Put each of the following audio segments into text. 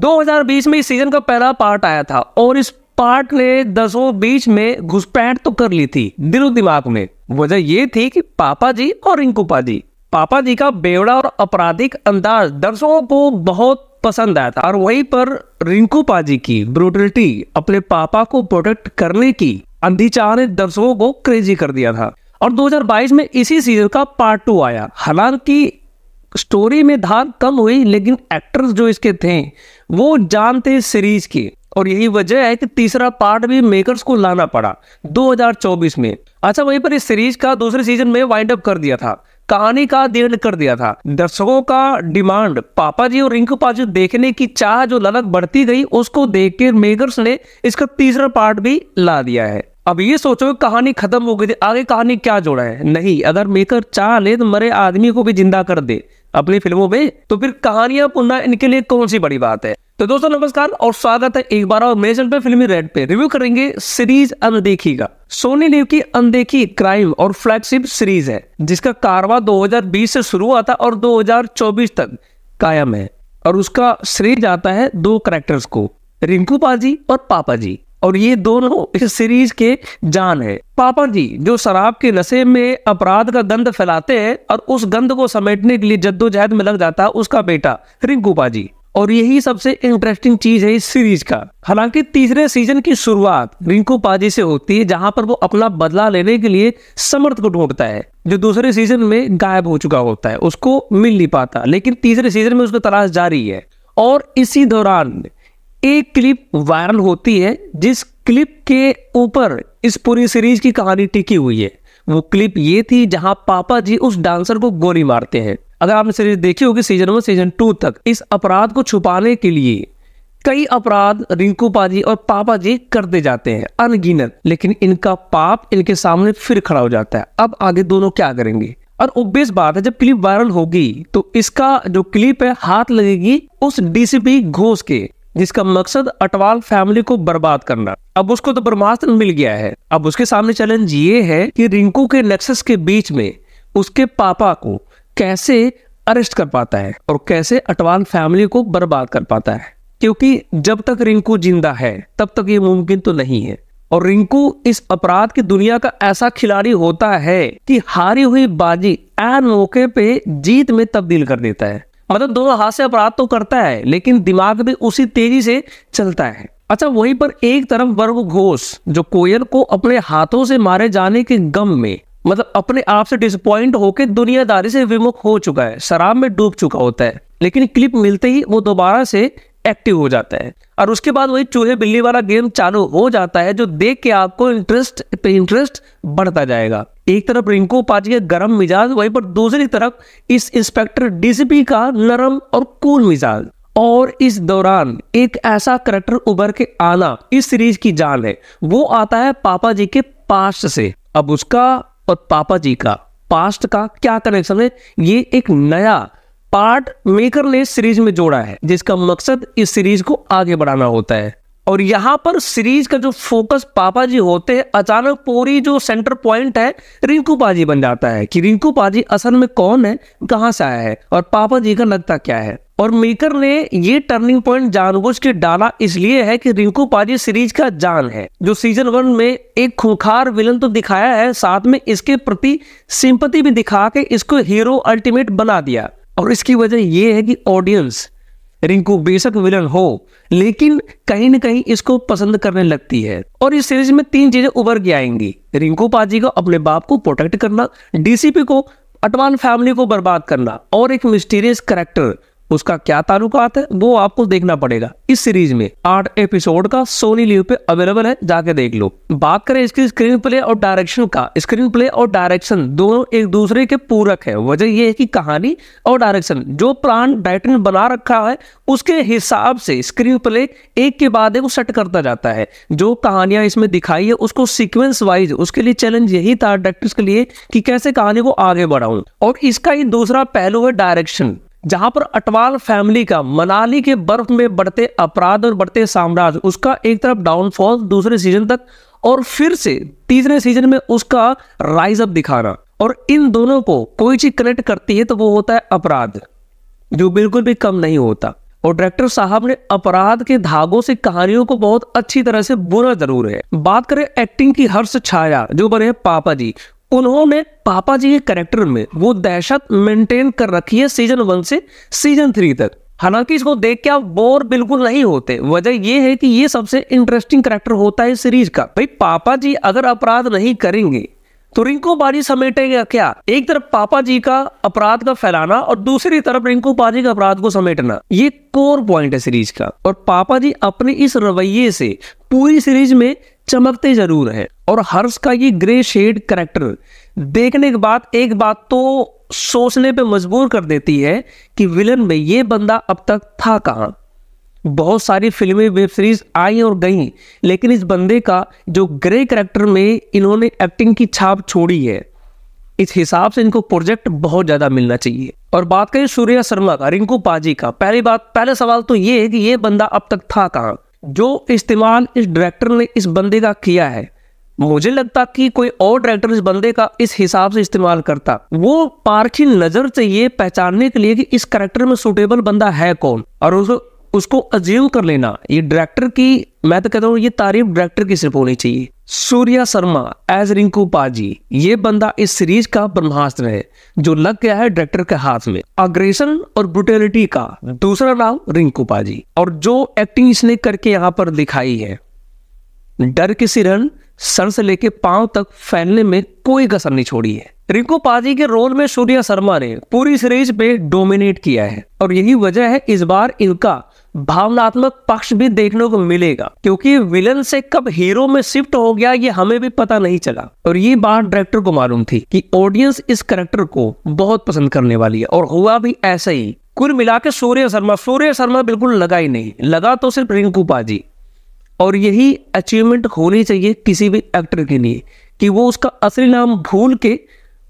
2020 में इस सीजन का पहला पार्ट आया था और इस पार्ट ने दसों बीच में घुसपैठ तो कर ली थी दिलो दिमाग में वजह यह थी कि पापा जी और रिंकूपा जी पापा जी का बेवड़ा और आपराधिक अंदाज दर्शकों को बहुत पसंद आया था और वहीं पर रिंकू पाजी की ब्रूटलिटी अपने पापा को प्रोटेक्ट करने की अंधी चाह ने दर्शकों को क्रेजी कर दिया था और 2022 में इसी सीजन का पार्ट टू आया हालांकि स्टोरी में धार कम हुई लेकिन एक्टर्स जो इसके थे वो जानते सीरीज की और यही वजह है कि तीसरा पार्ट भी मेकर्स को लाना पड़ा 2024 में अच्छा वहीं पर इस सीरीज का दूसरे सीजन में वाइंड अप कर दिया था कहानी का दीर्ण कर दिया था दर्शकों का डिमांड पापा जी और रिंकू पाजी देखने की चाह जो ललक बढ़ती गई उसको देख के मेकर्स ने इसका तीसरा पार्ट भी ला दिया है अब ये सोचो कहानी खत्म हो गई थी आगे कहानी क्या जोड़ा है नहीं अगर मेकर चाह ले तो मरे आदमी को भी जिंदा कर दे अपनी फिल्मों में तो फिर कहानियां पुनः इनके लिए कौन सी बड़ी बात है तो दोस्तों नमस्कार और स्वागत है एक बार और मेरे चैनल पे फिल्मी रेड पे रिव्यू करेंगे सीरीज अनदेखी का सोनी लिव की अनदेखी क्राइम और फ्लैगशिप सीरीज है जिसका कारवा 2020 से शुरू हुआ था और 2024 तक कायम है और उसका श्रेय जाता है दो करेक्टर्स को रिंकू पाजी और पापा जी और ये दोनों इस सीरीज के जान है पापा जी जो शराब के नशे में अपराध का गंध फैलाते हैं और उस गंध को समेटने के लिए जद्दोजहद में लग जाता है उसका बेटा रिंकू पाजी और यही सबसे इंटरेस्टिंग चीज है इस सीरीज का हालांकि तीसरे सीजन की शुरुआत रिंकू पाजी से होती है जहां पर वो अपना बदला लेने के लिए समर्थ को ढूंढता है जो दूसरे सीजन में गायब हो चुका होता है उसको मिल नहीं पाता लेकिन तीसरे सीजन में उसको तलाश जारी है और इसी दौरान एक क्लिप वायरल होती है जिस क्लिप के ऊपर इस पूरी सीरीज की कहानी टिकी हुई है वो क्लिप ये थी जहां पापा जी उस डांसर को गोली मारते हैं अगर आपने सीरीज देखी होगी सीजन वन सीजन टू तक इस अपराध को छुपाने के लिए कई अपराध रिंकू पाजी और पापा जी करते जाते हैं अनगिनत लेकिन इनका पाप इनके सामने फिर खड़ा हो जाता है अब आगे दोनों क्या करेंगे और ऑब्वियस बात है जब क्लिप वायरल होगी तो इसका जो क्लिप है हाथ लगेगी उस डीसीपी घोष के जिसका मकसद अटवाल फैमिली को बर्बाद करना अब उसको तो ब्रह्मास्त्र मिल गया है अब उसके सामने चैलेंज ये है कि रिंकू के नेक्सस के बीच में उसके पापा को कैसे अरेस्ट कर पाता है और कैसे अटवाल फैमिली को बर्बाद कर पाता है क्योंकि जब तक रिंकू जिंदा है तब तक ये मुमकिन तो नहीं है और रिंकू इस अपराध की दुनिया का ऐसा खिलाड़ी होता है कि हारी हुई बाजी एन मौके पे जीत में तब्दील कर देता है मतलब दोनों हाथ से अपराध तो करता है लेकिन दिमाग भी उसी तेजी से चलता है अच्छा वहीं पर एक तरफ वर्ग घोष जो कोयल को अपने हाथों से मारे जाने के गम में मतलब अपने आप से डिसअपॉइंट होकर दुनियादारी से विमुख हो चुका है शराब में डूब चुका होता है लेकिन क्लिप मिलते ही वो दोबारा से एक्टिव हो जाता है और उसके बाद वही चूहे बिल्ली वाला गेम चालू हो जाता है जो देख के आपको इंटरेस्ट पे इंटरेस्ट बढ़ता जाएगा एक तरफ रिंकू पाजी का गर्म मिजाज वहीं पर दूसरी तरफ इस इंस्पेक्टर डीसीपी का नरम और कूल मिजाज और इस दौरान एक ऐसा करेक्टर उभर के आना इस सीरीज की जान है वो आता है पापा जी के पास्ट से अब उसका और पापा जी का पास्ट का क्या कनेक्शन है ये एक नया पार्ट मेकर ने सीरीज में जोड़ा है जिसका मकसद इस सीरीज को आगे बढ़ाना होता है और यहाँ पर सीरीज का जो फोकस पापा जी होते हैं अचानक पूरी जो सेंटर पॉइंट है रिंकू पाजी बन जाता है कि रिंकू पाजी असल में कौन है कहाँ से आया है और पापा जी का लगता क्या है और मेकर ने ये टर्निंग पॉइंट जानबूझ के डाला इसलिए है कि रिंकू पाजी सीरीज का जान है जो सीजन वन में एक खुखार विलन तो दिखाया है साथ में इसके प्रति सिंपति भी दिखा के इसको हीरो अल्टीमेट बना दिया और इसकी वजह यह है कि ऑडियंस रिंकू बेशक विलन हो लेकिन कहीं ना कहीं इसको पसंद करने लगती है और इस सीरीज में तीन चीजें उभर के आएंगी रिंकू पाजी को अपने बाप को प्रोटेक्ट करना डीसीपी को अटवान फैमिली को बर्बाद करना और एक मिस्टीरियस करेक्टर उसका क्या तालुकात है वो आपको देखना पड़ेगा इस सीरीज में आठ एपिसोड का सोनी लिव पे अवेलेबल है जाके देख लो बात करें इसकी स्क्रीन प्ले और डायरेक्शन का स्क्रीन प्ले और डायरेक्शन दोनों एक दूसरे के पूरक है वजह यह है कि कहानी और डायरेक्शन जो प्राण बैटन बना रखा है उसके हिसाब से स्क्रीन प्ले एक के बाद एक सेट करता जाता है जो कहानियां इसमें दिखाई है उसको सिक्वेंस वाइज उसके लिए चैलेंज यही था डायरेक्टर्स के लिए कि कैसे कहानी को आगे बढ़ाऊं और इसका ही दूसरा पहलू है डायरेक्शन जहां पर अटवाल फैमिली का मनाली के बर्फ में बढ़ते अपराध और बढ़ते साम्राज्य उसका एक तरफ डाउनफॉल दूसरे सीजन तक और फिर से तीसरे सीजन में उसका राइज अप दिखाना और इन दोनों को कोई चीज कनेक्ट करती है तो वो होता है अपराध जो बिल्कुल भी कम नहीं होता और डायरेक्टर साहब ने अपराध के धागों से कहानियों को बहुत अच्छी तरह से बुना जरूर है बात करें एक्टिंग की हर्ष छाया जो बने पापा जी उन्होंने पापा जी के करेक्टर में वो दहशत मेंटेन कर रखी है सीजन वन से सीजन थ्री तक हालांकि इसको देख के आप बोर बिल्कुल नहीं होते वजह यह है कि ये सबसे इंटरेस्टिंग करेक्टर होता है सीरीज का भाई पापा जी अगर अपराध नहीं करेंगे तो रिंकू बाजी समेटेगा क्या एक तरफ पापा जी का अपराध का फैलाना और दूसरी तरफ रिंकू बाजी के अपराध को समेटना ये कोर पॉइंट है सीरीज का और पापा जी अपने इस रवैये से पूरी सीरीज में चमकते जरूर है और हर्ष का ये ग्रे शेड करेक्टर देखने के बाद एक बात तो सोचने पे मजबूर कर देती है कि विलन में ये बंदा अब तक था कहाँ बहुत सारी फिल्में वेब सीरीज आई और गई लेकिन इस बंदे का जो ग्रे करेक्टर में इन्होंने एक्टिंग की छाप छोड़ी है इस हिसाब से इनको प्रोजेक्ट बहुत ज़्यादा मिलना चाहिए और बात करें सूर्या शर्मा का रिंकू पाजी का पहली बात पहला सवाल तो ये है कि ये बंदा अब तक था कहाँ जो इस्तेमाल इस डायरेक्टर ने इस बंदे का किया है मुझे लगता कि कोई और डायरेक्टर इस बंदे का इस हिसाब से इस्तेमाल करता वो पारखी नजर से ये पहचानने के लिए कि इस करेक्टर में सुटेबल बंदा है कौन और उसको उसको अज्यूम कर लेना ये डायरेक्टर की मैं तो कहता हूँ ये तारीफ डायरेक्टर की सिर्फ होनी चाहिए सूर्या शर्मा एज रिंकू पाजी ये बंदा इस सीरीज का ब्रह्मास्त्र है जो लग गया है डायरेक्टर के हाथ में अग्रेशन और ब्रुटेलिटी का दूसरा नाम रिंकू पाजी और जो एक्टिंग इसने करके यहाँ पर दिखाई है डर के सिरन सर से लेके पांव तक फैलने में कोई कसर नहीं छोड़ी है रिंकू पाजी के रोल में सूर्या शर्मा ने पूरी सीरीज पे डोमिनेट किया है और यही वजह है इस बार इनका भावनात्मक पक्ष भी देखने को मिलेगा क्योंकि विलन से कब हीरो में शिफ्ट हो गया ये हमें भी पता नहीं चला और ये बात डायरेक्टर को मालूम थी कि ऑडियंस इस करेक्टर को बहुत पसंद करने वाली है और हुआ भी ऐसा ही कुल मिला के सूर्य शर्मा सूर्य शर्मा बिल्कुल लगा ही नहीं लगा तो सिर्फ रिंकू पाजी और यही अचीवमेंट होनी चाहिए किसी भी एक्टर के लिए कि वो उसका असली नाम भूल के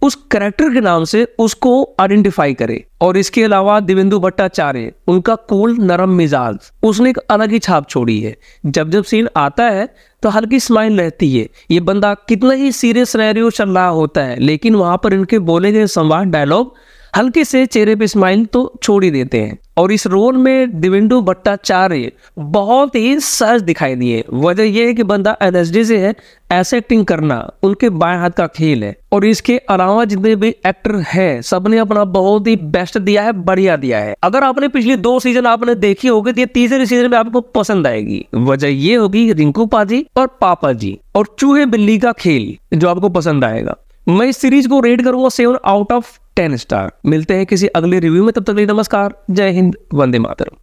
उस करेक्टर के नाम से उसको आइडेंटिफाई करे और इसके अलावा दिवेंदु भट्टाचार्य उनका कूल नरम मिजाज उसने एक अलग ही छाप छोड़ी है जब जब सीन आता है तो हल्की स्माइल रहती है ये बंदा कितना ही सीरियस रह रही चल रहा होता है लेकिन वहां पर इनके बोले गए संवाद डायलॉग हल्के से चेहरे पे स्माइल तो छोड़ ही देते हैं और इस रोल में दिवेंडू भट्टाचार्य बहुत ही सहज दिखाई दिए वजह यह है कि बंदा एनएसडी से है ऐसे एक्टिंग करना उनके बाएं हाथ का खेल है और इसके अलावा जितने भी एक्टर हैं सबने अपना बहुत ही बेस्ट दिया है बढ़िया दिया है अगर आपने पिछली दो सीजन आपने देखी होगी तो तीसरे सीजन में आपको पसंद आएगी वजह ये होगी रिंकू पाजी और पापा जी और चूहे बिल्ली का खेल जो आपको पसंद आएगा मैं इस सीरीज को रेट करूंगा seven out of ten star मिलते हैं किसी अगले रिव्यू में तब तक नमस्कार जय हिंद वंदे मातरम